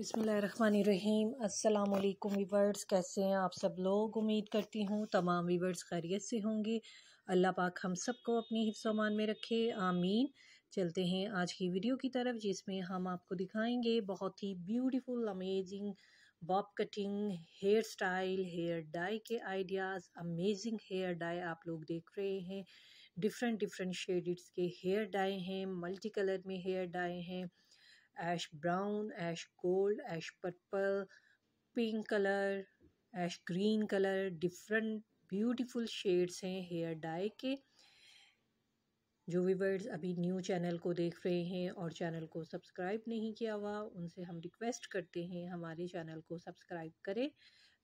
बिसमीम अल्लाम वीवर्स कैसे हैं आप सब लोग उम्मीद करती हूँ तमाम वीवर्स खैरियत से होंगे अल्लाह पाक हम सब को अपनी हिफ्समान में रखे आमीन चलते हैं आज की वीडियो की तरफ जिसमें हम आपको दिखाएंगे बहुत ही beautiful amazing bob cutting hair style hair dye के आइडियाज़ अमेजिंग हेयर डाई आप लोग देख रहे हैं डिफरेंट डिफरेंट शेडिड्स के हेयर डाई हैं मल्टी कलर में हेयर डाई हैं ash brown ash gold ash purple pink colour ash green colour different beautiful shades हैं हेयर डाई के जो व्यूवर्स अभी न्यू चैनल को देख रहे हैं और चैनल को सब्सक्राइब नहीं किया हुआ उनसे हम रिक्वेस्ट करते हैं हमारे चैनल को सब्सक्राइब करें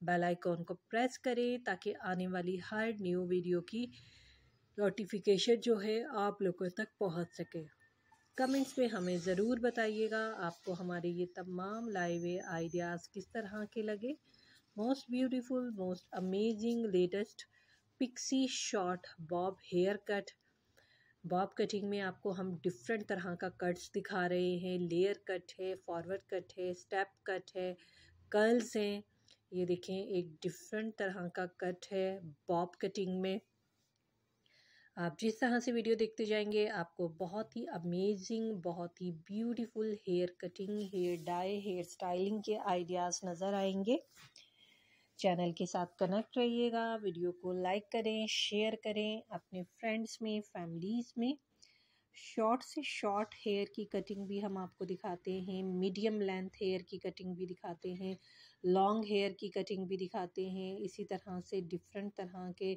बेल आइकॉन को प्रेस करें ताकि आने वाली हर न्यू वीडियो की नोटिफिकेशन जो है आप लोगों तक पहुंच सके कमेंट्स में हमें ज़रूर बताइएगा आपको हमारे ये तमाम लाइव आइडियाज़ किस तरह के लगे most beautiful most amazing latest pixie short bob hair cut bob cutting में आपको हम डिफरेंट तरह का कट्स दिखा रहे हैं लेयर कट है फॉरवर्ड कट है स्टेप कट है कर्ल्स हैं ये देखें एक डिफरेंट तरह का कट है बॉब कटिंग में आप जिस तरह से वीडियो देखते जाएंगे आपको बहुत ही अमेजिंग बहुत ही beautiful hair cutting hair dye hair styling के आइडियाज़ नज़र आएंगे चैनल के साथ कनेक्ट रहिएगा वीडियो को लाइक करें शेयर करें अपने फ्रेंड्स में फैमिलीज़ में शॉर्ट से शॉर्ट हेयर की कटिंग भी हम आपको दिखाते हैं मीडियम लेंथ हेयर की कटिंग भी दिखाते हैं लॉन्ग हेयर की कटिंग भी दिखाते हैं इसी तरह से डिफरेंट तरह के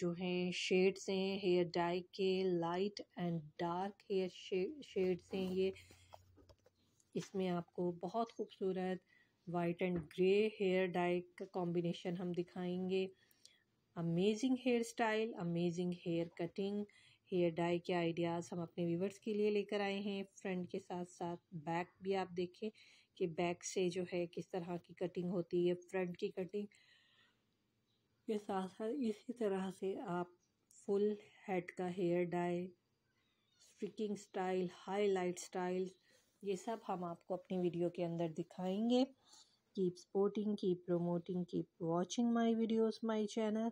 जो हैं शेड्स हैं हेयर डाई के light and dark hair shades हैं ये इसमें आपको बहुत खूबसूरत white and grey hair dye का कॉम्बिनेशन हम दिखाएंगे amazing hair style amazing hair cutting hair dye के आइडियाज़ हम अपने व्यूवर्स के लिए लेकर आए हैं फ्रंट के साथ साथ बैक भी आप देखें कि बैक से जो है किस तरह की कटिंग होती है फ्रंट की कटिंग के साथ साथ इसी तरह से आप फुल हेड का hair dye streaking style highlight style ये सब हम आपको अपनी वीडियो के अंदर दिखाएंगे keep supporting keep promoting keep watching my videos my channel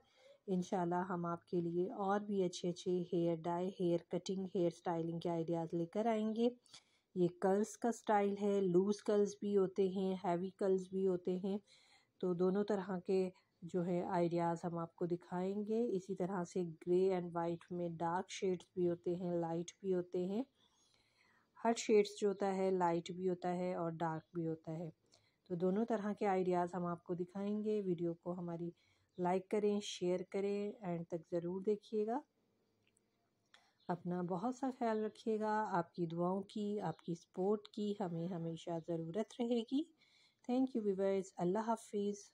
इन हम आपके लिए और भी अच्छे अच्छे hair dye hair cutting hair styling के आइडियाज़ लेकर आएंगे ये कर्ल्स का स्टाइल है लूज़ कर्ल्स भी होते हैं हैवी कर्ल्स भी होते हैं तो दोनों तरह के जो है आइडियाज़ हम आपको दिखाएंगे इसी तरह से ग्रे एंड वाइट में डार्क शेड्स भी होते हैं लाइट भी होते हैं हर शेड्स जो होता है लाइट भी होता है और डार्क भी होता है तो दोनों तरह के आइडियाज़ हम आपको दिखाएंगे वीडियो को हमारी लाइक करें शेयर करें एंड तक ज़रूर देखिएगा अपना बहुत सा ख्याल रखिएगा आपकी दुआओं की आपकी सपोर्ट की हमें हमेशा ज़रूरत रहेगी थैंक यू वीवर्स अल्लाह हाफिज़